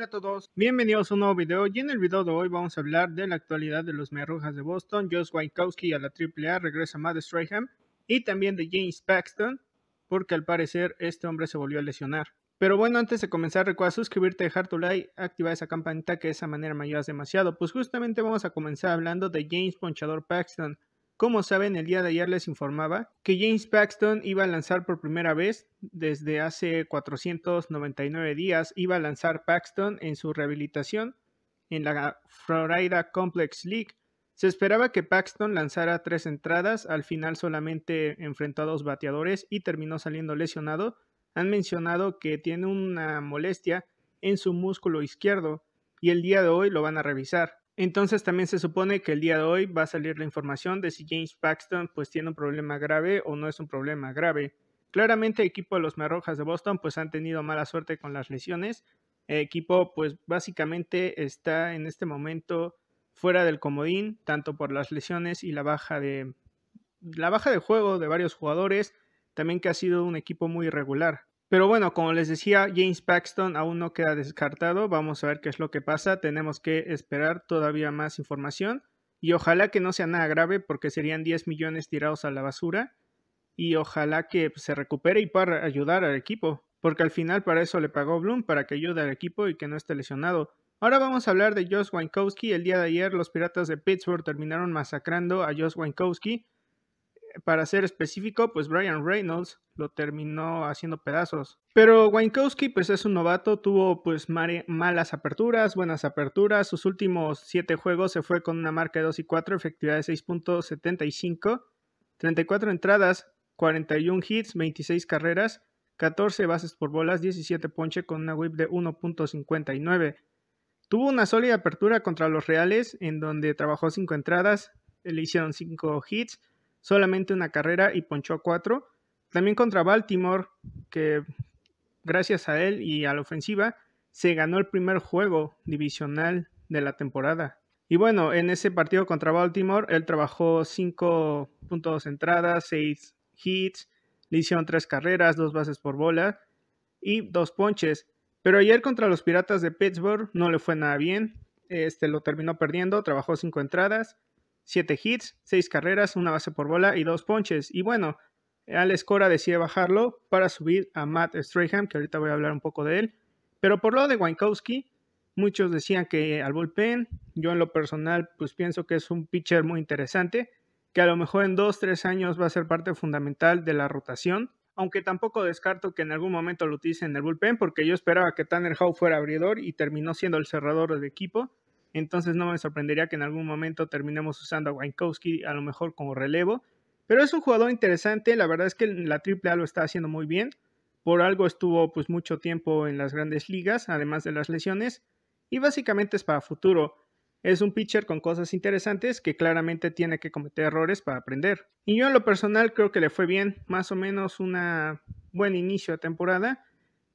Hola a todos, bienvenidos a un nuevo video y en el video de hoy vamos a hablar de la actualidad de los Merrujas de Boston, Josh Waikowski a la AAA, regresa Matt Strayham y también de James Paxton porque al parecer este hombre se volvió a lesionar. Pero bueno, antes de comenzar recuerda suscribirte, dejar tu like, activar esa campanita que de esa manera me ayudas demasiado. Pues justamente vamos a comenzar hablando de James Ponchador Paxton. Como saben, el día de ayer les informaba que James Paxton iba a lanzar por primera vez desde hace 499 días. Iba a lanzar Paxton en su rehabilitación en la Florida Complex League. Se esperaba que Paxton lanzara tres entradas, al final solamente enfrentó a dos bateadores y terminó saliendo lesionado. Han mencionado que tiene una molestia en su músculo izquierdo y el día de hoy lo van a revisar. Entonces también se supone que el día de hoy va a salir la información de si James Paxton pues tiene un problema grave o no es un problema grave. Claramente el equipo de los Marrojas de Boston pues han tenido mala suerte con las lesiones. El equipo pues básicamente está en este momento fuera del comodín, tanto por las lesiones y la baja de la baja de juego de varios jugadores, también que ha sido un equipo muy irregular. Pero bueno, como les decía, James Paxton aún no queda descartado. Vamos a ver qué es lo que pasa. Tenemos que esperar todavía más información. Y ojalá que no sea nada grave porque serían 10 millones tirados a la basura. Y ojalá que pues, se recupere y para ayudar al equipo. Porque al final para eso le pagó Bloom, para que ayude al equipo y que no esté lesionado. Ahora vamos a hablar de Josh Winkowski. El día de ayer los Piratas de Pittsburgh terminaron masacrando a Josh Winkowski para ser específico, pues Brian Reynolds lo terminó haciendo pedazos. Pero Winkowski, pues es un novato, tuvo pues malas aperturas, buenas aperturas. Sus últimos 7 juegos se fue con una marca de 2 y 4, efectividad de 6.75, 34 entradas, 41 hits, 26 carreras, 14 bases por bolas, 17 ponche con una whip de 1.59. Tuvo una sólida apertura contra los Reales, en donde trabajó 5 entradas, le hicieron 5 hits, solamente una carrera y ponchó a cuatro. También contra Baltimore, que gracias a él y a la ofensiva se ganó el primer juego divisional de la temporada. Y bueno, en ese partido contra Baltimore, él trabajó cinco puntos 6 hits, le hicieron 3 carreras, 2 bases por bola y 2 ponches. Pero ayer contra los Piratas de Pittsburgh no le fue nada bien. Este lo terminó perdiendo, trabajó 5 entradas, 7 hits, seis carreras, una base por bola y dos ponches. Y bueno, Alex Cora decide bajarlo para subir a Matt Strahan, que ahorita voy a hablar un poco de él. Pero por lo de Winkowski, muchos decían que al bullpen, yo en lo personal pues pienso que es un pitcher muy interesante, que a lo mejor en 2-3 años va a ser parte fundamental de la rotación, aunque tampoco descarto que en algún momento lo utilicen en el bullpen, porque yo esperaba que Tanner Howe fuera abridor y terminó siendo el cerrador del equipo. Entonces no me sorprendería que en algún momento terminemos usando a Wankowski a lo mejor como relevo. Pero es un jugador interesante, la verdad es que la AAA lo está haciendo muy bien. Por algo estuvo pues mucho tiempo en las grandes ligas, además de las lesiones. Y básicamente es para futuro. Es un pitcher con cosas interesantes que claramente tiene que cometer errores para aprender. Y yo en lo personal creo que le fue bien, más o menos un buen inicio de temporada.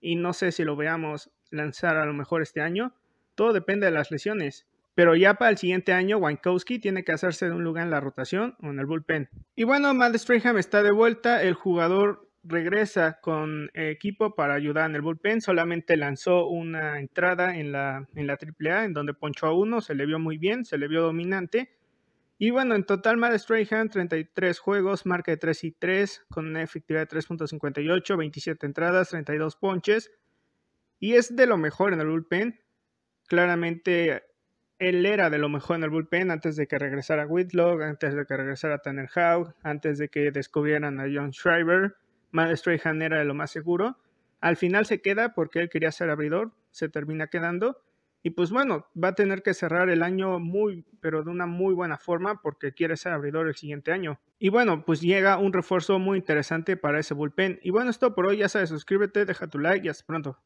Y no sé si lo veamos lanzar a lo mejor este año. Todo depende de las lesiones. Pero ya para el siguiente año, Wankowski tiene que hacerse de un lugar en la rotación o en el bullpen. Y bueno, Matt Strayham está de vuelta. El jugador regresa con equipo para ayudar en el bullpen. Solamente lanzó una entrada en la, en la AAA, en donde ponchó a uno. Se le vio muy bien, se le vio dominante. Y bueno, en total, Matt Strahan, 33 juegos, marca de 3 y 3, con una efectividad de 3.58, 27 entradas, 32 ponches. Y es de lo mejor en el bullpen claramente él era de lo mejor en el bullpen antes de que regresara Whitlock, antes de que regresara Tanner Howe, antes de que descubrieran a John Shriver. Maestro Han era de lo más seguro. Al final se queda porque él quería ser abridor, se termina quedando. Y pues bueno, va a tener que cerrar el año muy, pero de una muy buena forma porque quiere ser abridor el siguiente año. Y bueno, pues llega un refuerzo muy interesante para ese bullpen. Y bueno, esto por hoy, ya sabes, suscríbete, deja tu like y hasta pronto.